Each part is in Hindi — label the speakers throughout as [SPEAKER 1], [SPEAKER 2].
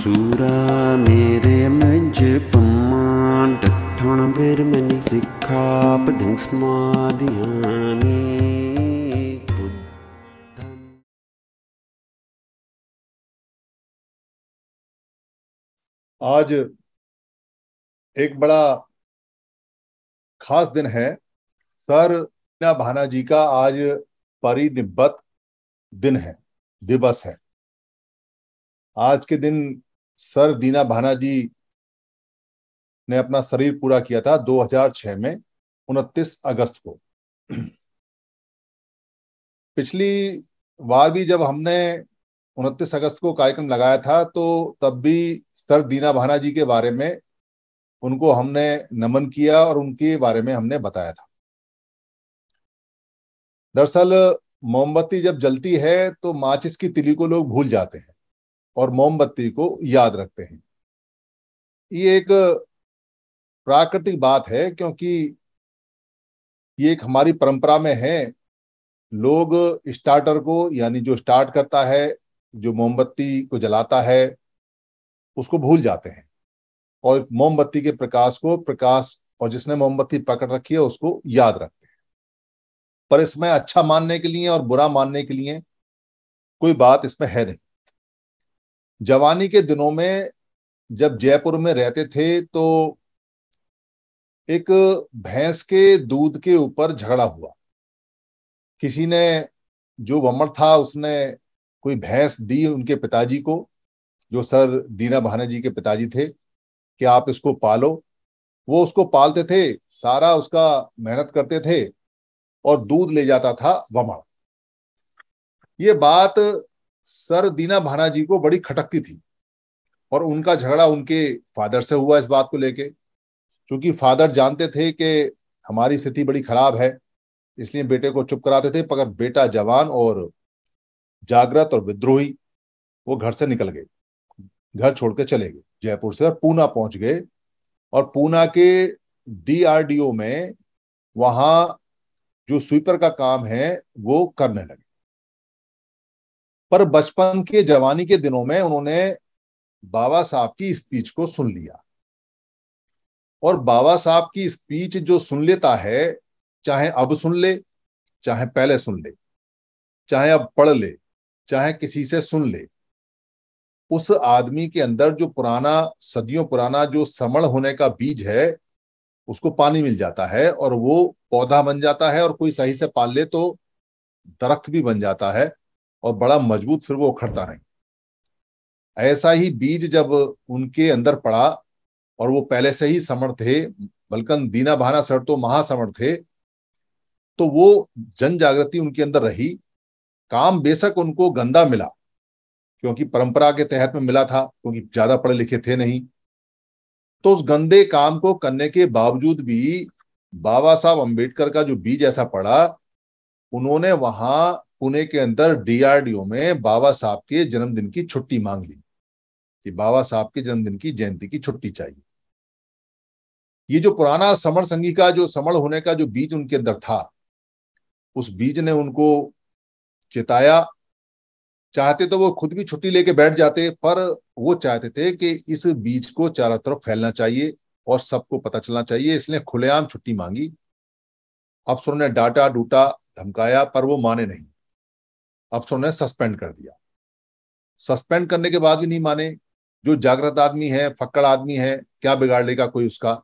[SPEAKER 1] सूरा मेरे ਮਜ पमान ਡਠਣ बेर ਮਨ सिखा पदिंग ਸਮਾਧਿਆਨੀ
[SPEAKER 2] आज एक बड़ा खास दिन है सर मीना भाना जी का आज परिनिब्बत दिन है दिवस है आज के दिन सर दीना भाना जी ने अपना शरीर पूरा किया था 2006 में 29 अगस्त को पिछली बार भी जब हमने 29 अगस्त को कार्यक्रम लगाया था तो तब भी सर दीना भाना जी के बारे में उनको हमने नमन किया और उनके बारे में हमने बताया था दरअसल मोमबत्ती जब जलती है तो माचिस की तिली को लोग भूल जाते हैं और मोमबत्ती को याद रखते हैं ये एक प्राकृतिक बात है क्योंकि ये एक हमारी परंपरा में है लोग स्टार्टर को यानी जो स्टार्ट करता है जो मोमबत्ती को जलाता है उसको भूल जाते हैं और मोमबत्ती के प्रकाश को प्रकाश और जिसने मोमबत्ती पकड़ रखी है उसको याद रखते हैं पर इसमें अच्छा मानने के लिए और बुरा मानने के लिए कोई बात इसमें है नहीं जवानी के दिनों में जब जयपुर में रहते थे तो एक भैंस के दूध के ऊपर झगड़ा हुआ किसी ने जो वमर था उसने कोई भैंस दी उनके पिताजी को जो सर दीना भाना जी के पिताजी थे कि आप इसको पालो वो उसको पालते थे सारा उसका मेहनत करते थे और दूध ले जाता था वमर ये बात सर दीना भाना जी को बड़ी खटकती थी और उनका झगड़ा उनके फादर से हुआ इस बात को लेके क्योंकि फादर जानते थे कि हमारी स्थिति बड़ी खराब है इसलिए बेटे को चुप कराते थे पर बेटा जवान और जागृत और विद्रोही वो घर से निकल गए घर छोड़कर चले गए जयपुर से और पूना पहुंच गए और पूना के डीआरडीओ में वहां जो स्वीपर का काम है वो करने लगे पर बचपन के जवानी के दिनों में उन्होंने बाबा साहब की स्पीच को सुन लिया और बाबा साहब की स्पीच जो सुन लेता है चाहे अब सुन ले चाहे पहले सुन ले चाहे अब पढ़ ले चाहे किसी से सुन ले उस आदमी के अंदर जो पुराना सदियों पुराना जो समण होने का बीज है उसको पानी मिल जाता है और वो पौधा बन जाता है और कोई सही से पाल ले तो दरख्त भी बन जाता है और बड़ा मजबूत फिर वो उखड़ता नहीं ऐसा ही बीज जब उनके अंदर पड़ा और वो पहले से ही समर्थ थे बल्कि दीना भाना सर तो महासमर्थ थे तो वो जन जागृति उनके अंदर रही काम बेशक उनको गंदा मिला क्योंकि परंपरा के तहत में मिला था क्योंकि ज्यादा पढ़े लिखे थे नहीं तो उस गंदे काम को करने के बावजूद भी बाबा साहब अंबेडकर का जो बीज ऐसा पड़ा उन्होंने वहां पुणे के अंदर डीआरडीओ में बाबा साहब के जन्मदिन की छुट्टी मांग ली कि बाबा साहब के जन्मदिन की जयंती की छुट्टी चाहिए ये जो पुराना समण संघी का जो समर होने का जो बीज उनके अंदर था उस बीज ने उनको चेताया चाहते तो वो खुद भी छुट्टी लेके बैठ जाते पर वो चाहते थे कि इस बीज को चारों तरफ फैलना चाहिए और सबको पता चलना चाहिए इसलिए खुलेआम छुट्टी मांगी अफसरों ने डांटा डूटा धमकाया पर वो माने नहीं अफसरों ने सस्पेंड कर दिया सस्पेंड करने के बाद भी नहीं माने जो जागृत आदमी है फक्कड़ आदमी है क्या बिगाड़ लेगा कोई उसका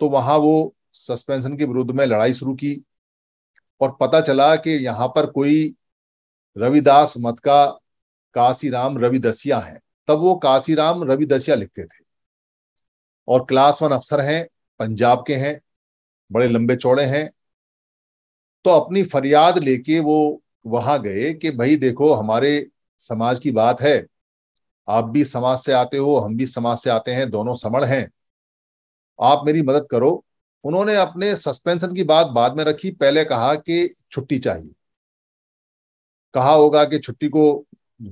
[SPEAKER 2] तो वहां वो सस्पेंशन के विरुद्ध में लड़ाई शुरू की और पता चला कि यहां पर कोई रविदास मत का काशीराम रविदसिया है तब वो काशीराम रविदसिया लिखते थे और क्लास वन अफसर हैं पंजाब के हैं बड़े लंबे चौड़े हैं तो अपनी फरियाद लेके वो वहां गए कि भाई देखो हमारे समाज की बात है आप भी समाज से आते हो हम भी समाज से आते हैं दोनों समण हैं आप मेरी मदद करो उन्होंने अपने सस्पेंशन की बात बाद में रखी पहले कहा कि छुट्टी चाहिए कहा होगा कि छुट्टी को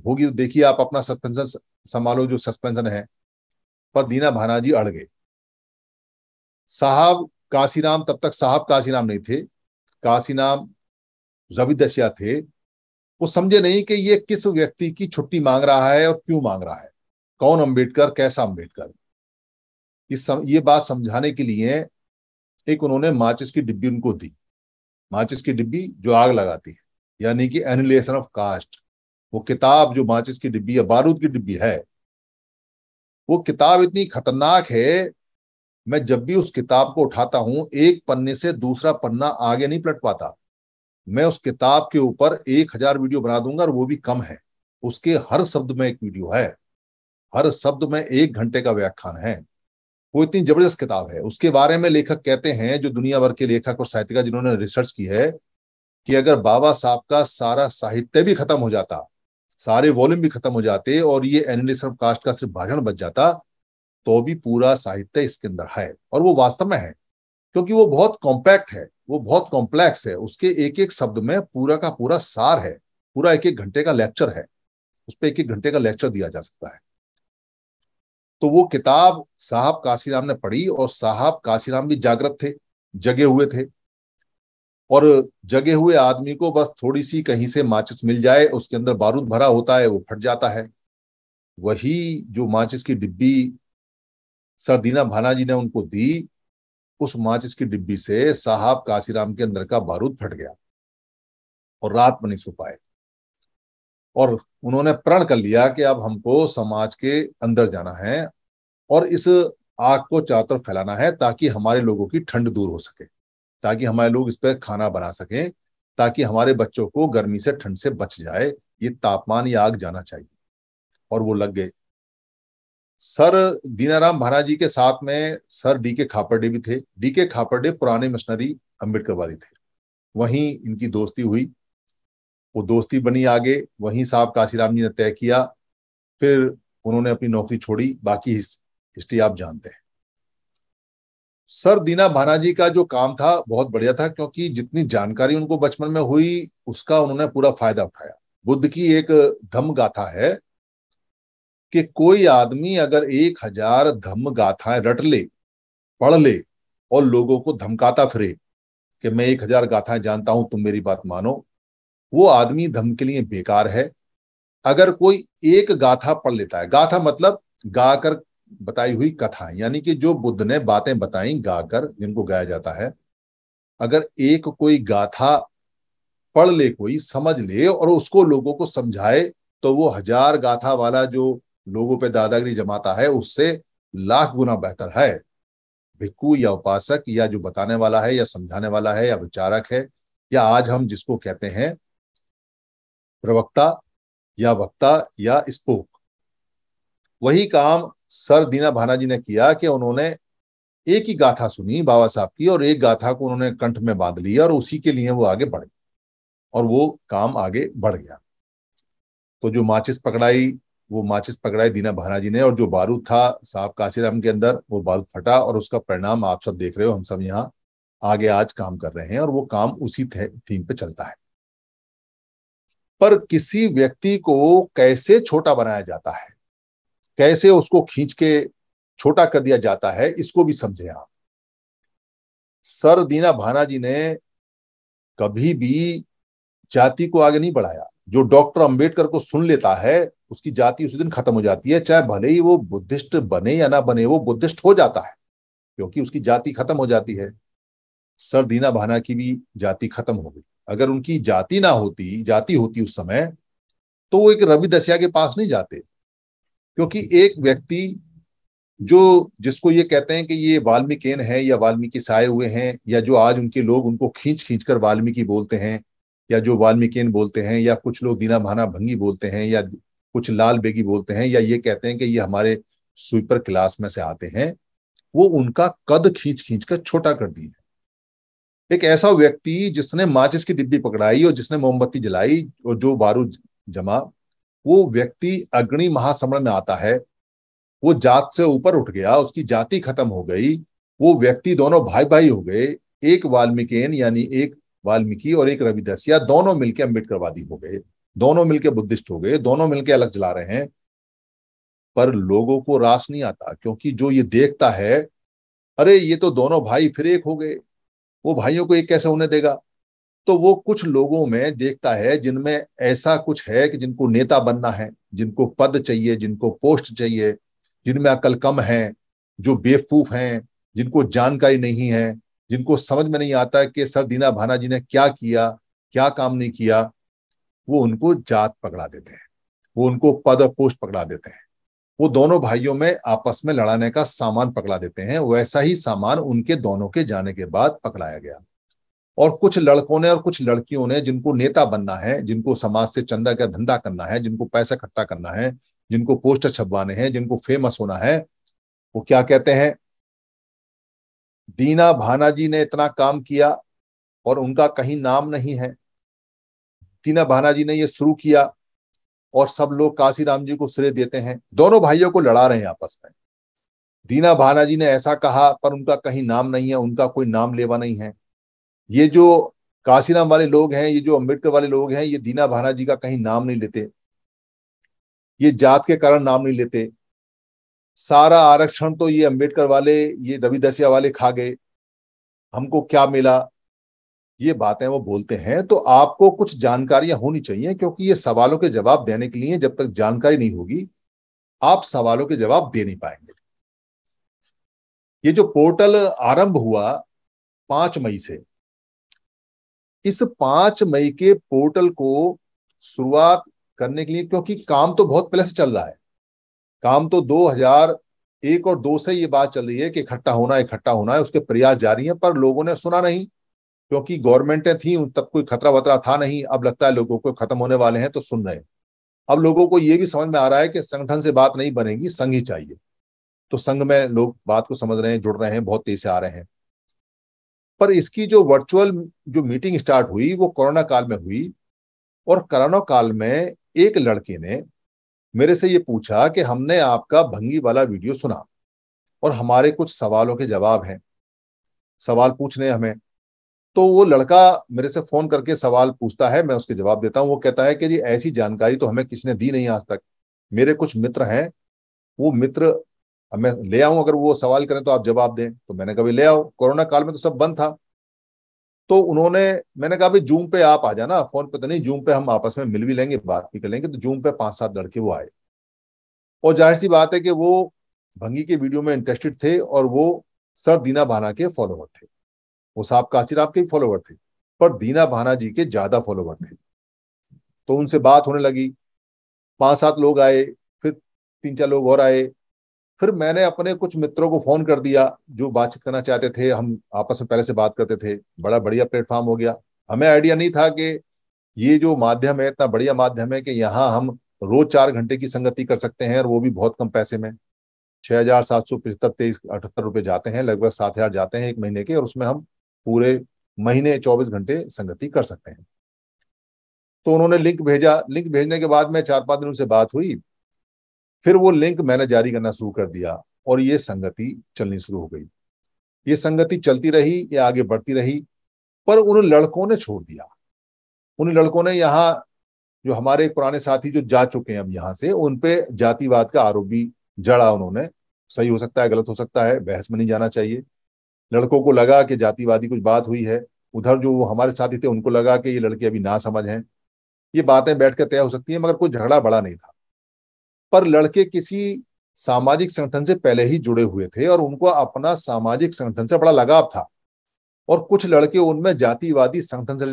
[SPEAKER 2] होगी तो देखिए आप अपना सस्पेंशन संभालो जो सस्पेंशन है पर दीना भानाजी अड़ गए साहब काशीराम तब तक साहब काशीराम नहीं थे काशीराम रविदस्या थे वो समझे नहीं कि ये किस व्यक्ति की छुट्टी मांग रहा है और क्यों मांग रहा है कौन अंबेडकर कैसा अंबेडकर इस सम, ये बात समझाने के लिए एक उन्होंने माचिस की डिब्बी उनको दी माचिस की डिब्बी जो आग लगाती है यानी कि एनिलेशन ऑफ कास्ट वो किताब जो माचिस की डिब्बी या बारूद की डिब्बी है वो किताब इतनी खतरनाक है मैं जब भी उस किताब को उठाता हूं एक पन्ने से दूसरा पन्ना आगे नहीं पलट पाता मैं उस किताब के ऊपर एक हजार वीडियो बना दूंगा और वो भी कम है उसके हर शब्द में एक वीडियो है हर शब्द में एक घंटे का व्याख्यान है वो इतनी जबरदस्त किताब है उसके बारे में लेखक कहते हैं जो दुनिया भर के लेखक और साहित्यकार जिन्होंने रिसर्च की है कि अगर बाबा साहब का सारा साहित्य भी खत्म हो जाता सारे वॉल्यूम भी खत्म हो जाते और ये एनिलिस कास्ट का सिर्फ भाषण बच जाता तो भी पूरा साहित्य इसके अंदर है और वो वास्तव में है क्योंकि वो बहुत कॉम्पैक्ट है वो बहुत कॉम्प्लेक्स है उसके एक एक शब्द में पूरा का पूरा सार है पूरा एक एक घंटे का लेक्चर है उस पर एक एक घंटे का लेक्चर दिया जा सकता है तो वो किताब साहब काशीराम ने पढ़ी और साहब काशीराम भी जागृत थे जगे हुए थे और जगे हुए आदमी को बस थोड़ी सी कहीं से माचिस मिल जाए उसके अंदर बारूद भरा होता है वो फट जाता है वही जो माचिस की डिब्बी सरदीना भाना जी ने उनको दी उस माचिस की डिब्बी से साहब काशीराम के अंदर का बारूद फट गया और रात में नहीं सो पाए और उन्होंने प्रण कर लिया कि अब हमको समाज के अंदर जाना है और इस आग को चारों तरफ फैलाना है ताकि हमारे लोगों की ठंड दूर हो सके ताकि हमारे लोग इस पर खाना बना सकें ताकि हमारे बच्चों को गर्मी से ठंड से बच जाए ये तापमान या आग जाना चाहिए और वो लग गए सर दीनाराम भाना जी के साथ में सर डी के खापरडे भी थे डी के खापरडे पुराने मिशनरी अम्बेडकरवादी थे वहीं इनकी दोस्ती हुई वो दोस्ती बनी आगे वहीं साहब काशीराम जी ने तय किया फिर उन्होंने अपनी नौकरी छोड़ी बाकी हिस्ट्री आप जानते हैं सर दीना भाना जी का जो काम था बहुत बढ़िया था क्योंकि जितनी जानकारी उनको बचपन में हुई उसका उन्होंने पूरा फायदा उठाया बुद्ध की एक धम गाथा है कि कोई आदमी अगर एक हजार धम्म गाथाएं रट ले पढ़ ले और लोगों को धमकाता फिरे कि मैं एक हजार गाथाएं जानता हूं तुम मेरी बात मानो वो आदमी धम के लिए बेकार है अगर कोई एक गाथा पढ़ लेता है गाथा मतलब गाकर बताई हुई कथा यानी कि जो बुद्ध ने बातें बताई गाकर जिनको गाया जाता है अगर एक कोई गाथा पढ़ ले कोई समझ ले और उसको लोगों को समझाए तो वो हजार गाथा वाला जो लोगों पे दादागिरी जमाता है उससे लाख गुना बेहतर है भिक्खु या उपासक या जो बताने वाला है या समझाने वाला है या विचारक है या आज हम जिसको कहते हैं प्रवक्ता या वक्ता या स्पोक वही काम सर दीना भाना जी ने किया कि उन्होंने एक ही गाथा सुनी बाबा साहब की और एक गाथा को उन्होंने कंठ में बांध लिया और उसी के लिए वो आगे बढ़ गए और वो काम आगे बढ़ गया तो जो माचिस पकड़ाई वो माचिस पकड़ाई दीना बहाना जी ने और जो बारूद था साहब काशीराम के अंदर वो बारूद फटा और उसका परिणाम आप सब देख रहे हो हम सब यहाँ आगे आज काम कर रहे हैं और वो काम उसी थीम पे चलता है पर किसी व्यक्ति को कैसे छोटा बनाया जाता है कैसे उसको खींच के छोटा कर दिया जाता है इसको भी समझे आप सर दीना भाना जी ने कभी भी जाति को आगे नहीं बढ़ाया जो डॉक्टर अंबेडकर को सुन लेता है उसकी जाति उसी दिन खत्म हो जाती है चाहे भले ही वो बुद्धिस्ट बने या ना बने वो बुद्धिस्ट हो जाता है क्योंकि उसकी जाति खत्म हो जाती है सर दीना भाना की भी जाति खत्म हो गई अगर उनकी जाति ना होती जाति होती उस समय तो वो एक रवि दसिया के पास नहीं जाते क्योंकि एक व्यक्ति जो जिसको ये कहते हैं कि ये वाल्मीकेन है या वाल्मीकि साए हुए हैं या जो आज उनके लोग उनको खींच खींच कर वाल्मीकि बोलते हैं या जो वाल्मीकेन बोलते हैं या कुछ लोग दीना भाना भंगी बोलते हैं या कुछ लाल बेगी बोलते हैं या ये कहते हैं कि ये हमारे स्वीपर क्लास में से आते हैं वो उनका कद खींच खींच कर छोटा कर दिए एक ऐसा व्यक्ति जिसने माचिस की डिब्बी पकड़ाई और जिसने मोमबत्ती जलाई और जो बारूद जमा वो व्यक्ति अग्नि महासमण में आता है वो जात से ऊपर उठ गया उसकी जाति खत्म हो गई वो व्यक्ति दोनों भाई भाई हो गए एक वाल्मीकिन यानी एक वाल्मीकि और एक रविदसिया दोनों मिलकर अम्बेडकरवादी हो गए दोनों मिलके बुद्धिस्ट हो गए दोनों मिलके अलग जला रहे हैं पर लोगों को रास नहीं आता क्योंकि जो ये देखता है अरे ये तो दोनों भाई फिर एक हो गए वो भाइयों को एक कैसे होने देगा तो वो कुछ लोगों में देखता है जिनमें ऐसा कुछ है कि जिनको नेता बनना है जिनको पद चाहिए जिनको पोस्ट चाहिए जिनमें अकल कम है जो बेवकूफ हैं जिनको जानकारी नहीं है जिनको समझ में नहीं आता कि सर दीना भाना जी ने क्या किया क्या काम नहीं किया वो उनको जात पकड़ा देते हैं वो उनको पद और पोस्ट पकड़ा देते हैं वो दोनों भाइयों में आपस में लड़ाने का सामान पकड़ा देते हैं वैसा ही सामान उनके दोनों के जाने के बाद पकड़ाया गया और कुछ लड़कों ने और कुछ लड़कियों ने जिनको नेता बनना है जिनको समाज से चंदा का धंधा करना है जिनको पैसा इकट्ठा करना है जिनको पोस्टर छपवाने हैं जिनको फेमस होना है वो क्या कहते हैं दीना भाना जी ने इतना काम किया और उनका कहीं नाम नहीं है टीना भाना जी ने ये शुरू किया और सब लोग काशीराम जी को श्रेय देते हैं दोनों भाइयों को लड़ा रहे हैं आपस में दीना भाना जी ने ऐसा कहा पर उनका कहीं नाम नहीं है उनका कोई नाम लेवा नहीं है ये जो काशीराम वाले लोग हैं ये जो अम्बेडकर वाले लोग हैं ये दीना भाना जी का कहीं नाम नहीं लेते ये जात के कारण नाम नहीं लेते सारा आरक्षण तो ये अम्बेडकर वाले ये रवि वाले खा गए हमको क्या मिला ये बातें वो बोलते हैं तो आपको कुछ जानकारियां होनी चाहिए क्योंकि ये सवालों के जवाब देने के लिए जब तक जानकारी नहीं होगी आप सवालों के जवाब दे नहीं पाएंगे ये जो पोर्टल आरंभ हुआ पांच मई से इस पांच मई के पोर्टल को शुरुआत करने के लिए क्योंकि काम तो बहुत पहले से चल रहा है काम तो 2001 और दो से ये बात चल रही है कि इकट्ठा होना इकट्ठा होना है उसके प्रयास जारी है पर लोगों ने सुना नहीं क्योंकि गवर्नमेंटें थी तब कोई खतरा वतरा था नहीं अब लगता है लोगों को खत्म होने वाले हैं तो सुन रहे हैं अब लोगों को ये भी समझ में आ रहा है कि संगठन से बात नहीं बनेगी संघ ही चाहिए तो संघ में लोग बात को समझ रहे हैं जुड़ रहे हैं बहुत तेज से आ रहे हैं पर इसकी जो वर्चुअल जो मीटिंग स्टार्ट हुई वो कोरोना काल में हुई और कोरोना काल में एक लड़के ने मेरे से ये पूछा कि हमने आपका भंगी वाला वीडियो सुना और हमारे कुछ सवालों के जवाब हैं सवाल पूछने हमें तो वो लड़का मेरे से फोन करके सवाल पूछता है मैं उसके जवाब देता हूँ वो कहता है कि जी ऐसी जानकारी तो हमें किसी ने दी नहीं आज तक मेरे कुछ मित्र हैं वो मित्र मैं ले आऊं अगर वो सवाल करें तो आप जवाब दें तो मैंने कहा ले आओ कोरोना काल में तो सब बंद था तो उन्होंने मैंने कहा भाई जूम पे आप आ जाना फोन पे तो नहीं जूम पे हम आपस में मिल भी लेंगे बात भी कर लेंगे तो जूम पे पांच सात लड़के वो आए और जाहिर सी बात है कि वो भंगी के वीडियो में इंटरेस्टेड थे और वो सर दीना भाना के फॉलोअर थे मुसाब काचिर आपके फॉलोवर थे पर दीना भाना जी के ज्यादा फॉलोवर थे तो उनसे बात होने लगी पांच सात लोग आए फिर तीन चार लोग और आए फिर मैंने अपने कुछ मित्रों को फोन कर दिया जो बातचीत करना चाहते थे हम आपस में पहले से बात करते थे बड़ा बढ़िया प्लेटफॉर्म हो गया हमें आइडिया नहीं था कि ये जो माध्यम है इतना बढ़िया माध्यम है कि यहाँ हम रोज चार घंटे की संगति कर सकते हैं और वो भी बहुत कम पैसे में छह हजार सात सौ पचहत्तर तेईस अठहत्तर रुपए जाते हैं लगभग सात हजार जाते हैं एक महीने के और उसमें हम पूरे महीने 24 घंटे संगति कर सकते हैं तो उन्होंने लिंक भेजा लिंक भेजने के बाद में चार पांच दिन उनसे बात हुई फिर वो लिंक मैंने जारी करना शुरू कर दिया और ये संगति चलनी शुरू हो गई ये संगति चलती रही ये आगे बढ़ती रही पर उन लड़कों ने छोड़ दिया उन लड़कों ने यहाँ जो हमारे पुराने साथी जो जा चुके हैं अब यहाँ से उनपे जातिवाद का आरोप भी जड़ा उन्होंने सही हो सकता है गलत हो सकता है बहस में नहीं जाना चाहिए लड़कों को लगा कि जातिवादी कुछ बात हुई है उधर जो हमारे साथी थे उनको लगा कि ये लड़के अभी ना समझ हैं ये बातें बैठ कर तय हो सकती है मगर कोई झगड़ा बड़ा नहीं था पर लड़के किसी सामाजिक संगठन से पहले ही जुड़े हुए थे और उनको अपना सामाजिक संगठन से बड़ा लगाव था और कुछ लड़के उनमें जातिवादी संगठन से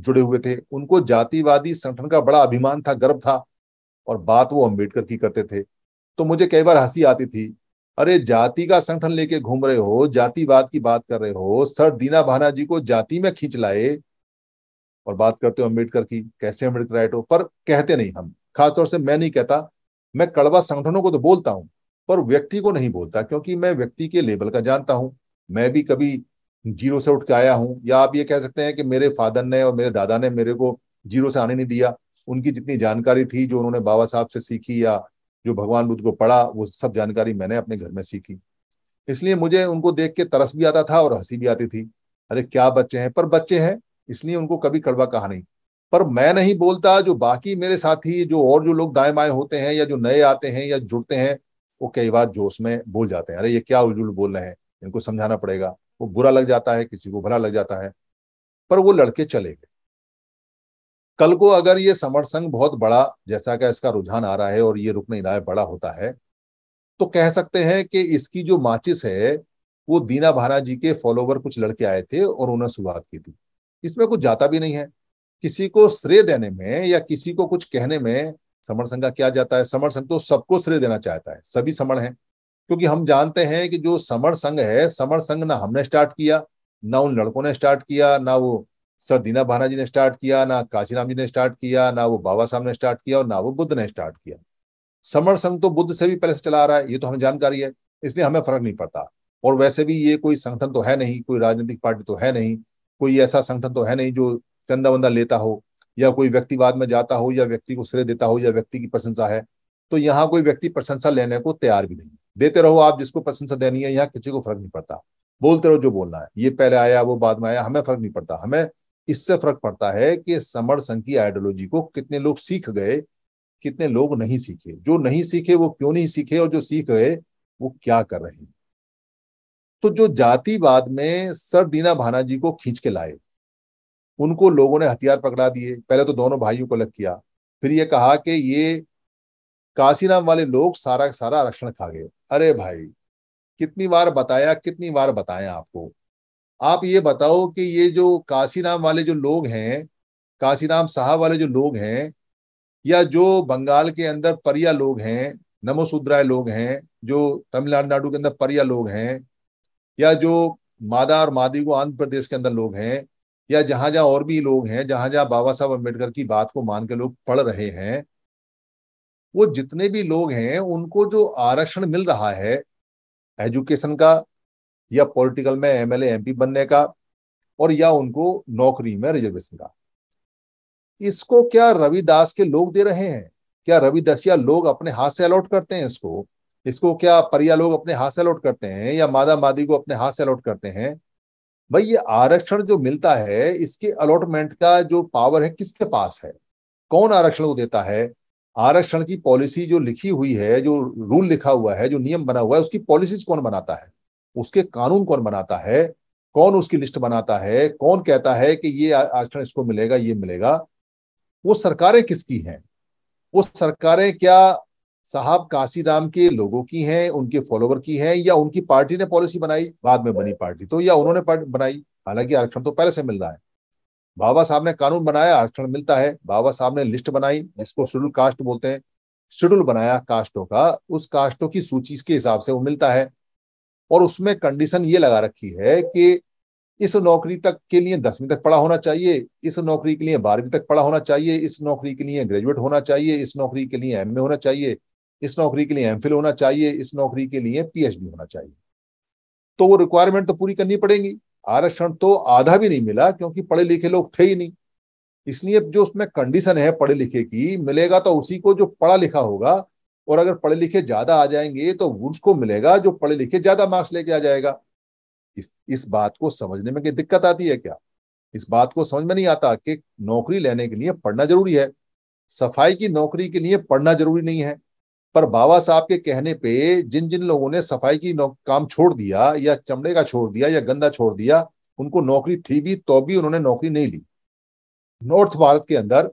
[SPEAKER 2] जुड़े हुए थे उनको जातिवादी संगठन का बड़ा अभिमान था गर्व था और बात वो अम्बेडकर की करते थे तो मुझे कई बार हंसी आती थी अरे जाति का संगठन लेके घूम रहे हो जातिवाद की बात कर रहे हो सर दीना भाना जी को जाति में खींच लाए और बात करते हो अम्बेडकर की कैसे अम्बेडकर राइट हो पर कहते नहीं हम खासतौर से मैं नहीं कहता मैं कड़वा संगठनों को तो बोलता हूं पर व्यक्ति को नहीं बोलता क्योंकि मैं व्यक्ति के लेवल का जानता हूं मैं भी कभी जीरो से उठ के आया हूं या आप ये कह सकते हैं कि मेरे फादर ने और मेरे दादा ने मेरे को जीरो से आने नहीं दिया उनकी जितनी जानकारी थी जो उन्होंने बाबा साहब से सीखी या जो भगवान बुद्ध को पढ़ा वो सब जानकारी मैंने अपने घर में सीखी इसलिए मुझे उनको देख के तरस भी आता था और हंसी भी आती थी अरे क्या बच्चे हैं पर बच्चे हैं इसलिए उनको कभी कड़वा कहा नहीं पर मैं नहीं बोलता जो बाकी मेरे साथी जो और जो लोग दाएं बाएं होते हैं या जो नए आते हैं या जुड़ते हैं वो कई बार जोश में बोल जाते हैं अरे ये क्या उलझुल बोल रहे हैं इनको समझाना पड़ेगा वो बुरा लग जाता है किसी को भला लग जाता है पर वो लड़के चले गए कल को अगर ये समर संघ बहुत बड़ा जैसा का इसका रुझान आ रहा है और ये रुकने नहीं बड़ा होता है तो कह सकते हैं कि इसकी जो माचिस है वो दीना भारा जी के फॉलोवर कुछ लड़के आए थे और उन्होंने शुरुआत की थी इसमें कुछ जाता भी नहीं है किसी को श्रेय देने में या किसी को कुछ कहने में समर संघ का क्या जाता है समर संघ तो सबको श्रेय देना चाहता है सभी समण है क्योंकि हम जानते हैं कि जो समर संघ है समर संघ ना हमने स्टार्ट किया ना उन लड़कों ने स्टार्ट किया ना वो सर दीना भाना जी ने स्टार्ट किया ना काशीराम जी ने स्टार्ट किया ना वो बाबा साहब ने स्टार्ट किया और ना वो बुद्ध ने स्टार्ट किया समर संघ तो बुद्ध से भी पहले से चला आ रहा है ये तो हमें जानकारी है इसलिए हमें फर्क नहीं पड़ता और वैसे भी ये कोई संगठन तो है नहीं कोई राजनीतिक पार्टी तो है नहीं कोई ऐसा संगठन तो है नहीं जो चंदा वंदा लेता हो या कोई व्यक्तिवाद में जाता हो या व्यक्ति को श्रेय देता हो या व्यक्ति की प्रशंसा है तो यहाँ कोई व्यक्ति प्रशंसा लेने को तैयार भी नहीं देते रहो आप जिसको प्रशंसा देनी है यहाँ किसी को फर्क नहीं पड़ता बोलते रहो जो बोलना है ये पहले आया वो बाद में आया हमें फर्क नहीं पड़ता हमें इससे फर्क पड़ता है कि समर संघ की आइडियोलॉजी को कितने लोग सीख गए कितने लोग नहीं सीखे जो नहीं सीखे वो क्यों नहीं सीखे और जो सीख गए वो क्या कर रहे हैं तो जो जातिवाद में सर दीना भाना जी को खींच के लाए उनको लोगों ने हथियार पकड़ा दिए पहले तो दोनों भाइयों को अलग किया फिर ये कहा कि ये काशीराम वाले लोग सारा सारा आरक्षण खा गए अरे भाई कितनी बार बताया कितनी बार बताया आपको आप ये बताओ कि ये जो काशीराम वाले जो लोग हैं काशीराम साहब वाले जो लोग हैं या जो बंगाल के अंदर परिया लोग हैं नमोसुद्राय लोग हैं जो तमिलनाडु के अंदर परिया लोग हैं या जो मादा और मादी को आंध्र प्रदेश के अंदर लोग हैं या जहां जहां और भी लोग हैं जहां जहां बाबा साहब अम्बेडकर की बात को मान के लोग पढ़ रहे हैं वो जितने भी लोग हैं उनको जो आरक्षण मिल रहा है एजुकेशन का या पॉलिटिकल में एमएलए एमपी बनने का और या उनको नौकरी में रिजर्वेशन का इसको क्या रविदास के लोग दे रहे हैं क्या रविदसिया लोग अपने हाथ से अलॉट करते हैं इसको इसको क्या परिया लोग अपने हाथ से अलॉट करते हैं या मादा मादी को अपने हाथ से अलॉट करते हैं भाई ये आरक्षण जो मिलता है इसके अलॉटमेंट का जो पावर है किसके पास है कौन आरक्षण को देता है आरक्षण की पॉलिसी जो लिखी हुई है जो रूल लिखा हुआ है जो नियम बना हुआ है उसकी पॉलिसीज कौन बनाता है उसके कानून कौन बनाता है कौन उसकी लिस्ट बनाता है कौन कहता है कि ये आरक्षण इसको मिलेगा ये मिलेगा वो सरकारें किसकी हैं वो सरकारें क्या साहब काशी के लोगों की हैं उनके फॉलोवर की हैं या उनकी पार्टी ने पॉलिसी बनाई बाद में बनी पार्टी तो या उन्होंने बनाई हालांकि आरक्षण तो पहले से मिल रहा है बाबा साहब ने कानून बनाया आरक्षण मिलता है बाबा साहब ने लिस्ट बनाई जिसको शेड्यूल कास्ट बोलते हैं शेड्यूल बनाया कास्टों का उस कास्टों की सूची के हिसाब से वो मिलता है और उसमें कंडीशन ये लगा रखी है कि इस नौकरी तक के लिए दसवीं तक पढ़ा होना चाहिए इस नौकरी के लिए बारहवीं तक पढ़ा होना चाहिए इस नौकरी के लिए ग्रेजुएट होना चाहिए इस नौकरी के लिए एम होना चाहिए इस नौकरी के लिए एम होना चाहिए इस नौकरी के लिए पी होना चाहिए तो वो रिक्वायरमेंट तो पूरी करनी पड़ेगी आरक्षण तो आधा भी नहीं मिला क्योंकि पढ़े लिखे लोग थे ही नहीं इसलिए जो उसमें कंडीशन है पढ़े लिखे की मिलेगा तो उसी को जो पढ़ा लिखा होगा और अगर पढ़े लिखे ज्यादा आ जाएंगे तो उसको मिलेगा जो पढ़े लिखे ज्यादा मार्क्स लेके आ जाएगा इस इस बात को समझने में दिक्कत आती है क्या इस बात को समझ में नहीं आता कि नौकरी लेने के लिए पढ़ना जरूरी है सफाई की नौकरी के लिए पढ़ना जरूरी नहीं है पर बाबा साहब के कहने पे जिन जिन लोगों ने सफाई की काम छोड़ दिया या चमड़े का छोड़ दिया या गंदा छोड़ दिया उनको नौकरी थी भी तो भी उन्होंने नौकरी नहीं ली नॉर्थ भारत के अंदर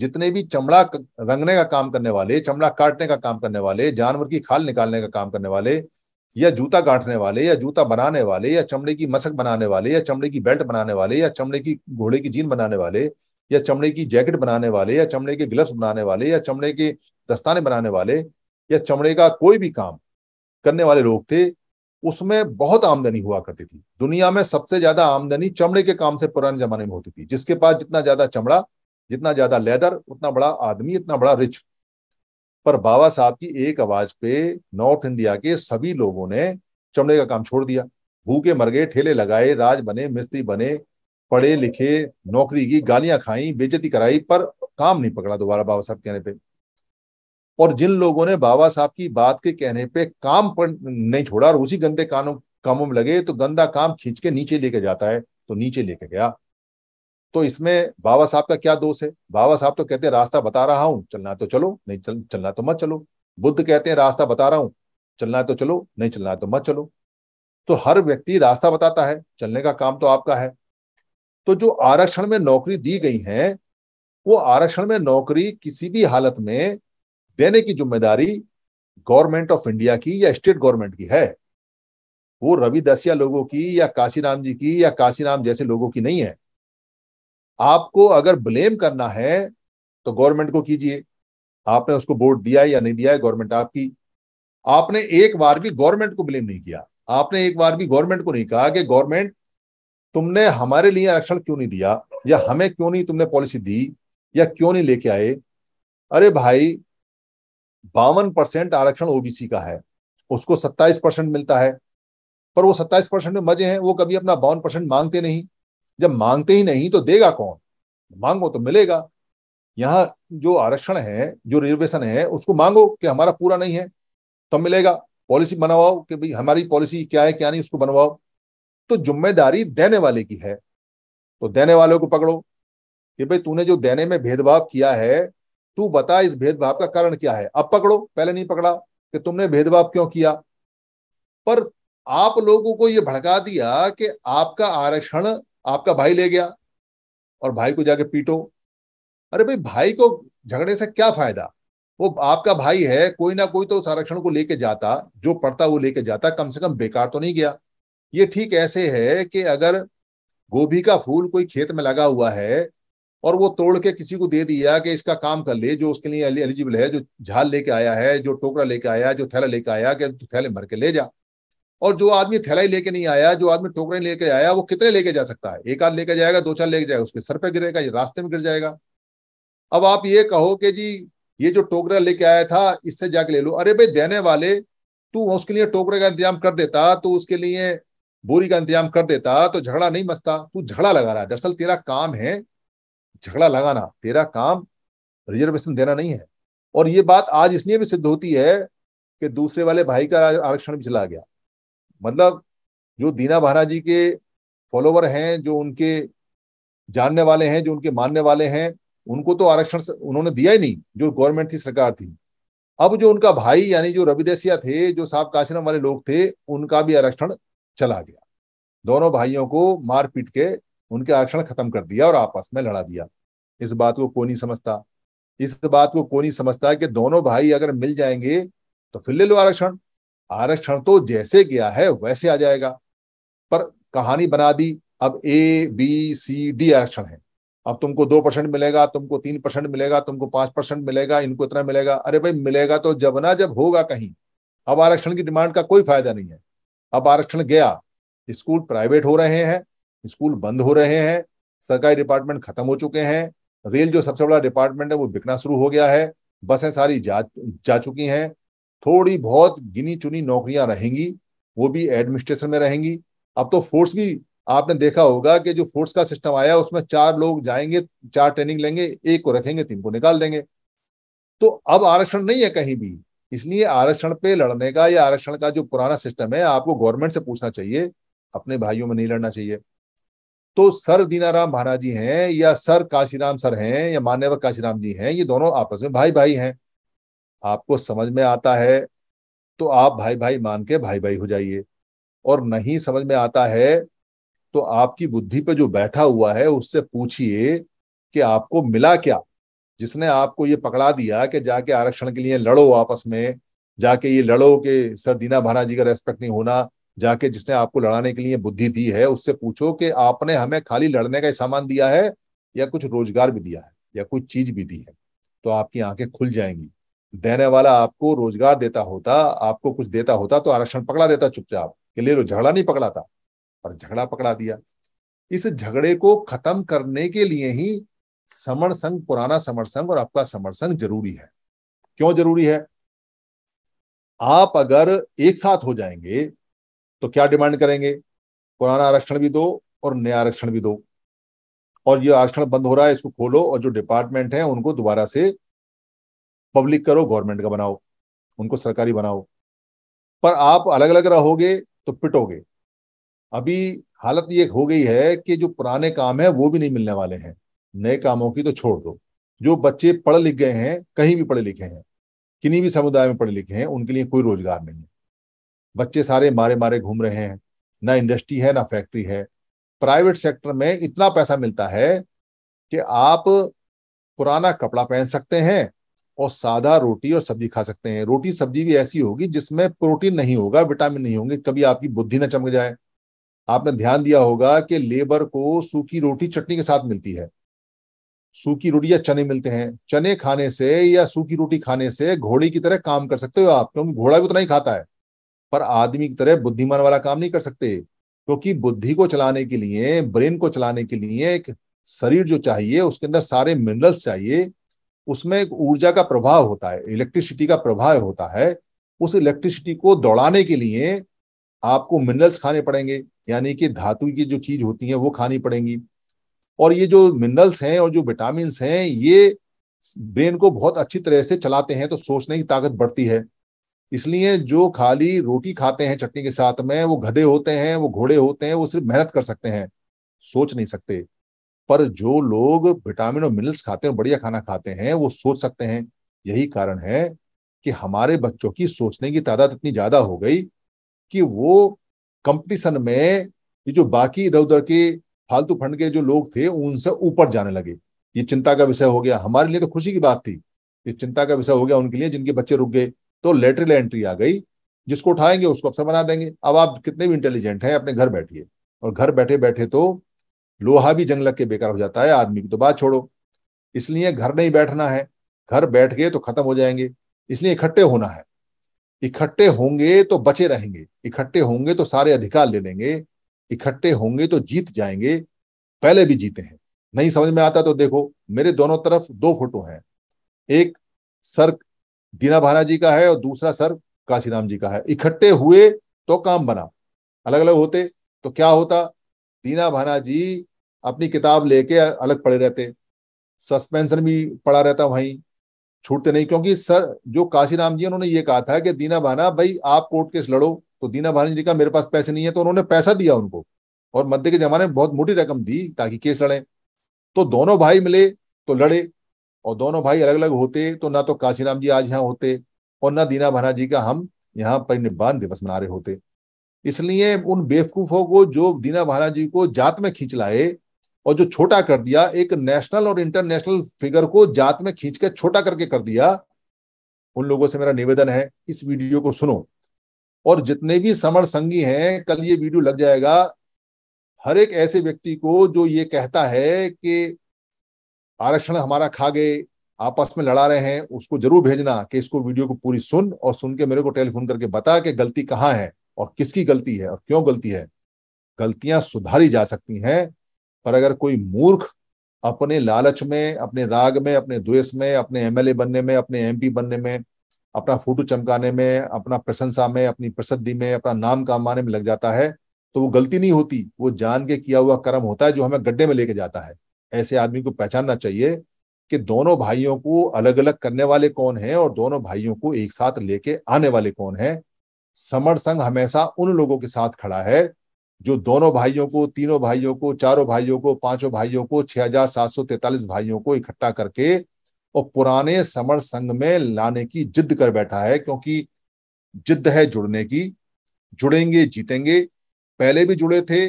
[SPEAKER 2] जितने भी चमड़ा रंगने का काम करने वाले चमड़ा काटने का काम करने वाले जानवर की खाल निकालने का काम करने वाले या जूता गांठने वाले या जूता बनाने वाले या चमड़े की मसक बनाने वाले या चमड़े की बेल्ट बनाने वाले या चमड़े की घोड़े की जीन बनाने वाले या चमड़े की जैकेट बनाने वाले या चमड़े के ग्लव्स बनाने वाले या चमड़े के दस्ताने बनाने वाले या चमड़े का कोई भी काम करने वाले लोग थे उसमें बहुत आमदनी हुआ करती थी दुनिया में सबसे ज्यादा आमदनी चमड़े के काम से पुराने जमाने में होती थी जिसके पास जितना ज्यादा चमड़ा जितना ज्यादा लेदर उतना बड़ा आदमी इतना बड़ा रिच पर बाबा साहब की एक आवाज पे नॉर्थ इंडिया के सभी लोगों ने चमड़े का काम छोड़ दिया भूखे मर गए ठेले लगाए राज बने मिस्त्री बने पढ़े लिखे नौकरी की गालियां खाई बेजती कराई पर काम नहीं पकड़ा दोबारा बाबा साहब कहने पे और जिन लोगों ने बाबा साहब की बात के कहने पे काम पर नहीं छोड़ा और उसी गंदे कानों कामों में लगे तो गंदा काम खींच के नीचे लेके जाता है तो नीचे लेके गया तो इसमें बाबा साहब का क्या दोष है बाबा साहब तो कहते हैं रास्ता बता रहा हूं चलना तो चलो नहीं चल, चलना तो मत चलो बुद्ध कहते हैं रास्ता बता रहा हूं चलना तो चलो नहीं चलना तो मत चलो तो हर व्यक्ति रास्ता बताता है चलने का काम तो आपका है तो जो आरक्षण में नौकरी दी गई है वो आरक्षण में नौकरी किसी भी हालत में देने की जिम्मेदारी गवर्नमेंट ऑफ इंडिया की या स्टेट गवर्नमेंट की है वो रवि दसिया लोगों की या काशीराम जी की या काशीराम जैसे लोगों की नहीं है आपको अगर ब्लेम करना है तो गवर्नमेंट को कीजिए आपने उसको वोट दिया या नहीं दिया है गवर्नमेंट आपकी आपने एक बार भी गवर्नमेंट को ब्लेम नहीं किया आपने एक बार भी गवर्नमेंट को नहीं कहा कि गवर्नमेंट तुमने हमारे लिए आरक्षण क्यों नहीं दिया या हमें क्यों नहीं तुमने पॉलिसी दी या क्यों नहीं लेके आए अरे भाई बावन परसेंट आरक्षण ओबीसी का है उसको सत्ताईस परसेंट मिलता है पर वो सत्ताईस परसेंट में मजे हैं वो कभी अपना बावन परसेंट मांगते नहीं जब मांगते ही नहीं तो देगा कौन मांगो तो मिलेगा यहाँ जो आरक्षण है जो रिजर्वेशन है उसको मांगो कि हमारा पूरा नहीं है तब मिलेगा पॉलिसी बनवाओ कि भाई हमारी पॉलिसी क्या है क्या नहीं उसको बनवाओ तो जिम्मेदारी देने वाले की है तो देने वालों को पकड़ो कि भाई तूने जो देने में भेदभाव किया है तू बता इस भेदभाव का कारण क्या है अब पकड़ो पहले नहीं पकड़ा कि तुमने भेदभाव क्यों किया पर आप लोगों को यह भड़का दिया कि आपका आरक्षण आपका भाई ले गया और भाई को जाके पीटो अरे भाई भाई को झगड़े से क्या फायदा वो आपका भाई है कोई ना कोई तो उस आरक्षण को लेके जाता जो पढ़ता वो लेके जाता कम से कम बेकार तो नहीं गया ये ठीक ऐसे है कि अगर गोभी का फूल कोई खेत में लगा हुआ है और वो तोड़ के किसी को दे दिया कि इसका काम कर ले जो उसके लिए एलिजिबल है जो झाल लेके आया है जो टोकरा लेके आया है जो थैला लेके आया कि थैले भर के ले जा और जो आदमी थैलाई लेके नहीं आया जो आदमी टोकरे लेके आया वो कितने लेके जा सकता है एक आध लेके जाएगा दो चार लेके जाएगा उसके सर पे गिरेगा ये रास्ते में गिर जाएगा अब आप ये कहो कि जी ये जो टोकरा लेके आया था इससे जाके ले लो अरे भाई देने वाले तू उसके लिए टोकरे का इंतजाम कर देता तो उसके लिए बोरी का इंतजाम कर देता तो झगड़ा नहीं मसता तू झगड़ा लगा रहा है दरअसल तेरा काम है झगड़ा लगाना तेरा काम रिजर्वेशन देना नहीं है और ये बात आज इसलिए भी सिद्ध होती है कि दूसरे वाले भाई का आरक्षण भी चला गया मतलब जो दीना भाना जी के फॉलोवर हैं जो उनके जानने वाले हैं जो उनके मानने वाले हैं उनको तो आरक्षण उन्होंने दिया ही नहीं जो गवर्नमेंट थी सरकार थी अब जो उनका भाई यानी जो रविदेसिया थे जो साहब काशीराम वाले लोग थे उनका भी आरक्षण चला गया दोनों भाइयों को मार पीट के उनके आरक्षण खत्म कर दिया और आपस में लड़ा दिया इस बात को कोई नहीं समझता इस बात को कोई नहीं समझता कि दोनों भाई अगर मिल जाएंगे तो फिर ले लो आरक्षण आरक्षण तो जैसे गया है वैसे आ जाएगा पर कहानी बना दी अब ए बी सी डी आरक्षण है अब तुमको दो परसेंट मिलेगा तुमको तीन परसेंट मिलेगा तुमको पांच परसेंट मिलेगा इनको इतना मिलेगा अरे भाई मिलेगा तो जब ना जब होगा कहीं अब आरक्षण की डिमांड का कोई फायदा नहीं है अब आरक्षण गया स्कूल प्राइवेट हो रहे हैं स्कूल बंद हो रहे हैं सरकारी डिपार्टमेंट खत्म हो चुके हैं रेल जो सबसे बड़ा डिपार्टमेंट है वो बिकना शुरू हो गया है बसें सारी जा जा चुकी हैं थोड़ी बहुत गिनी चुनी नौकरियां रहेंगी वो भी एडमिनिस्ट्रेशन में रहेंगी अब तो फोर्स भी आपने देखा होगा कि जो फोर्स का सिस्टम आया उसमें चार लोग जाएंगे चार ट्रेनिंग लेंगे एक को रखेंगे तीन को निकाल देंगे तो अब आरक्षण नहीं है कहीं भी इसलिए आरक्षण पे लड़ने का या आरक्षण का जो पुराना सिस्टम है आपको गवर्नमेंट से पूछना चाहिए अपने भाइयों में नहीं लड़ना चाहिए तो सर दीनाराम भाना जी हैं या सर काशीराम सर हैं या मान्यवर काशीराम जी हैं ये दोनों आपस में भाई भाई हैं आपको समझ में आता है तो आप भाई भाई मान के भाई भाई हो जाइए और नहीं समझ में आता है तो आपकी बुद्धि पे जो बैठा हुआ है उससे पूछिए कि आपको मिला क्या जिसने आपको ये पकड़ा दिया कि जाके आरक्षण के लिए लड़ो आपस में जाके ये लड़ो कि सर दीना भाना जी का रेस्पेक्ट नहीं होना जाके जिसने आपको लड़ाने के लिए बुद्धि दी है उससे पूछो कि आपने हमें खाली लड़ने का ही सामान दिया है या कुछ रोजगार भी दिया है या कुछ चीज भी दी है तो आपकी आंखें खुल जाएंगी देने वाला आपको रोजगार देता होता आपको कुछ देता होता तो आरक्षण पकड़ा देता चुपचाप कि ले लो तो झगड़ा नहीं पकड़ाता और झगड़ा पकड़ा दिया इस झगड़े को खत्म करने के लिए ही समर संघ पुराना समर संघ और आपका समर संघ जरूरी है क्यों जरूरी है आप अगर एक साथ हो जाएंगे तो क्या डिमांड करेंगे पुराना आरक्षण भी दो और नया आरक्षण भी दो और ये आरक्षण बंद हो रहा है इसको खोलो और जो डिपार्टमेंट है उनको दोबारा से पब्लिक करो गवर्नमेंट का बनाओ उनको सरकारी बनाओ पर आप अलग अलग रहोगे तो पिटोगे अभी हालत ये हो गई है कि जो पुराने काम है वो भी नहीं मिलने वाले हैं नए कामों की तो छोड़ दो जो बच्चे पढ़ लिख गए हैं कहीं भी पढ़े लिखे हैं किन्हीं भी समुदाय में पढ़े लिखे हैं उनके लिए कोई रोजगार नहीं है बच्चे सारे मारे मारे घूम रहे हैं ना इंडस्ट्री है ना फैक्ट्री है प्राइवेट सेक्टर में इतना पैसा मिलता है कि आप पुराना कपड़ा पहन सकते हैं और सादा रोटी और सब्जी खा सकते हैं रोटी सब्जी भी ऐसी होगी जिसमें प्रोटीन नहीं होगा विटामिन नहीं होंगे कभी आपकी बुद्धि ना चमक जाए आपने ध्यान दिया होगा कि लेबर को सूखी रोटी चटनी के साथ मिलती है सूखी रोटी या चने मिलते हैं चने खाने से या सूखी रोटी खाने से घोड़े की तरह काम कर सकते हो आप क्योंकि घोड़ा भी उतना ही खाता है पर आदमी की तरह बुद्धिमान वाला काम नहीं कर सकते क्योंकि तो बुद्धि को चलाने के लिए ब्रेन को चलाने के लिए एक शरीर जो चाहिए उसके अंदर सारे मिनरल्स चाहिए उसमें एक ऊर्जा का प्रभाव होता है इलेक्ट्रिसिटी का प्रभाव होता है उस इलेक्ट्रिसिटी को दौड़ाने के लिए आपको मिनरल्स खाने पड़ेंगे यानी कि धातु की जो चीज होती है वो खानी पड़ेंगी और ये जो मिनरल्स हैं और जो विटामिन हैं ये ब्रेन को बहुत अच्छी तरह से चलाते हैं तो सोचने की ताकत बढ़ती है इसलिए जो खाली रोटी खाते हैं चटनी के साथ में वो गधे होते हैं वो घोड़े होते हैं वो सिर्फ मेहनत कर सकते हैं सोच नहीं सकते पर जो लोग विटामिन और मिनरल्स खाते हैं बढ़िया खाना खाते हैं वो सोच सकते हैं यही कारण है कि हमारे बच्चों की सोचने की तादाद इतनी ज्यादा हो गई कि वो कंपटीशन में ये जो बाकी इधर उधर के फालतू फंड के जो लोग थे उनसे ऊपर जाने लगे ये चिंता का विषय हो गया हमारे लिए तो खुशी की बात थी ये चिंता का विषय हो गया उनके लिए जिनके बच्चे रुक गए तो लेटरल एंट्री आ गई जिसको उठाएंगे उसको अफसर बना देंगे अब आप कितने भी इंटेलिजेंट हैं अपने घर बैठिए और घर बैठे बैठे तो लोहा भी जंग लग के बेकार हो जाता है आदमी की तो बात छोड़ो इसलिए घर नहीं बैठना है घर बैठ गए तो खत्म हो जाएंगे इसलिए इकट्ठे होना है इकट्ठे होंगे तो बचे रहेंगे इकट्ठे होंगे तो सारे अधिकार ले लेंगे इकट्ठे होंगे तो जीत जाएंगे पहले भी जीते हैं नहीं समझ में आता तो देखो मेरे दोनों तरफ दो फोटो हैं एक सर दीना भाना जी का है और दूसरा सर काशीराम जी का है इकट्ठे हुए तो काम बना अलग अलग होते तो क्या होता दीना भाना जी अपनी किताब लेके अलग पढ़े रहते सस्पेंशन भी पड़ा रहता वहीं छूटते नहीं क्योंकि सर जो काशीराम जी उन्होंने ये कहा था कि दीना भाना भाई आप कोर्ट केस लड़ो तो दीना भानी जी का मेरे पास पैसे नहीं है तो उन्होंने पैसा दिया उनको और मध्य के जमाने में बहुत मोटी रकम दी ताकि केस लड़े तो दोनों भाई मिले तो लड़े और दोनों भाई अलग अलग होते तो ना तो काशीराम जी आज यहाँ होते और ना दीना भाना जी का हम यहाँ परिनिब्बान दिवस मना रहे होते इसलिए उन बेवकूफों को जो दीना भाना जी को जात में खींच लाए और जो छोटा कर दिया एक नेशनल और इंटरनेशनल फिगर को जात में खींच के छोटा करके कर दिया उन लोगों से मेरा निवेदन है इस वीडियो को सुनो और जितने भी समर संगी हैं कल ये वीडियो लग जाएगा हर एक ऐसे व्यक्ति को जो ये कहता है कि आरक्षण हमारा खा गए आपस में लड़ा रहे हैं उसको जरूर भेजना कि इसको वीडियो को पूरी सुन और सुन के मेरे को टेलीफोन करके बता कि गलती कहाँ है और किसकी गलती है और क्यों गलती है गलतियां सुधारी जा सकती हैं पर अगर कोई मूर्ख अपने लालच में अपने राग में अपने द्वेष में अपने एमएलए बनने में अपने एमपी बनने में अपना फोटो चमकाने में अपना प्रशंसा में अपनी प्रसिद्धि में अपना नाम कमाने में लग जाता है तो वो गलती नहीं होती वो जान के किया हुआ कर्म होता है जो हमें गड्ढे में लेके जाता है ऐसे आदमी को पहचानना चाहिए कि दोनों भाइयों को अलग अलग करने वाले कौन हैं और दोनों भाइयों को एक साथ लेके आने वाले कौन हैं समर संघ हमेशा उन लोगों के साथ खड़ा है जो दोनों भाइयों को तीनों भाइयों को चारों भाइयों को पांचों भाइयों को छह हजार सात सौ तैतालीस भाइयों को इकट्ठा करके और पुराने समर संघ में लाने की जिद कर बैठा है क्योंकि जिद है जुड़ने की जुड़ेंगे जीतेंगे पहले भी जुड़े थे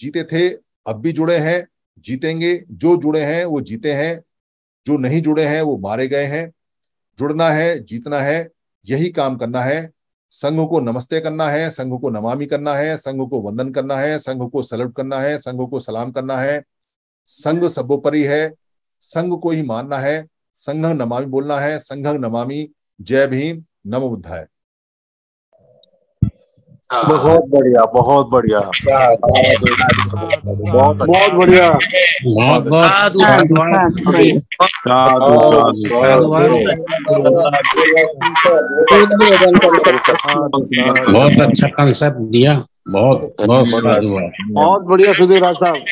[SPEAKER 2] जीते थे अब भी जुड़े हैं जीतेंगे जो जुड़े हैं वो जीते हैं जो नहीं जुड़े हैं वो मारे गए हैं जुड़ना है जीतना है यही काम करना है संघ को नमस्ते करना है संघ को नमामि करना है संघ को वंदन करना है संघ को सल्यूट करना है संघ को सलाम करना है संघ सर्वोपरि है संघ को ही मानना है संघ नमामि बोलना है संघ नमामि जय भीम नमो बुद्धाय
[SPEAKER 1] हाँ। बहुत बढ़िया बहुत बढ़िया बहुत बढ़िया बहुत बहुत अच्छा कंसेप्ट दिया बहुत बहुत बहुत
[SPEAKER 2] बढ़िया सुधीर राज साहब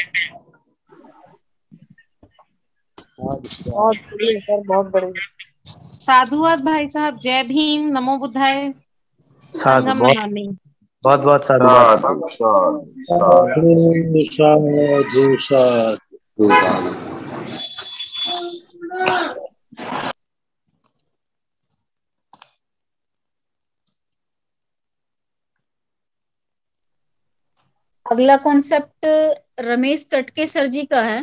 [SPEAKER 1] बहुत सर बहुत बढ़िया साधुवाद भाई साहब जय भीम नमो बुद्धाय साधु बहुत बहुत साधु हाँ, हाँ, हाँ, अगला कॉन्सेप्ट रमेश कटके सर जी का है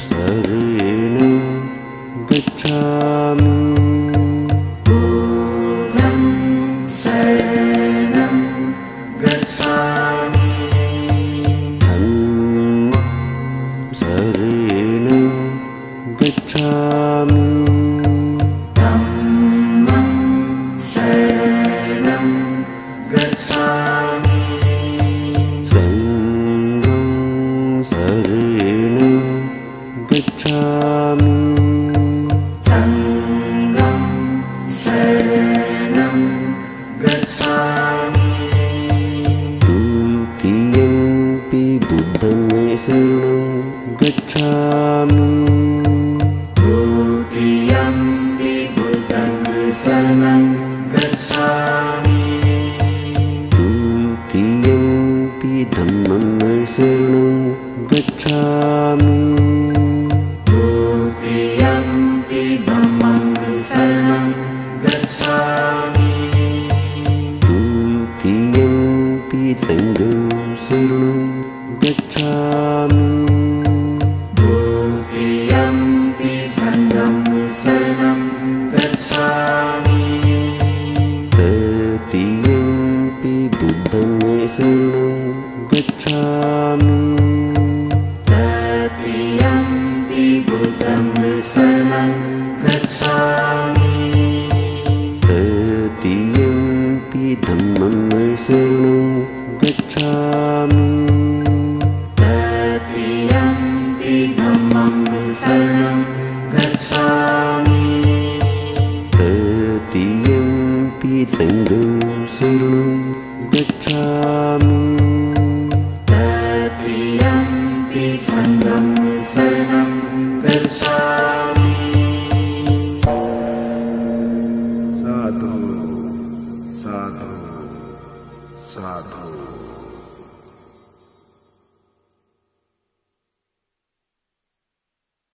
[SPEAKER 1] सरेण गच्छामि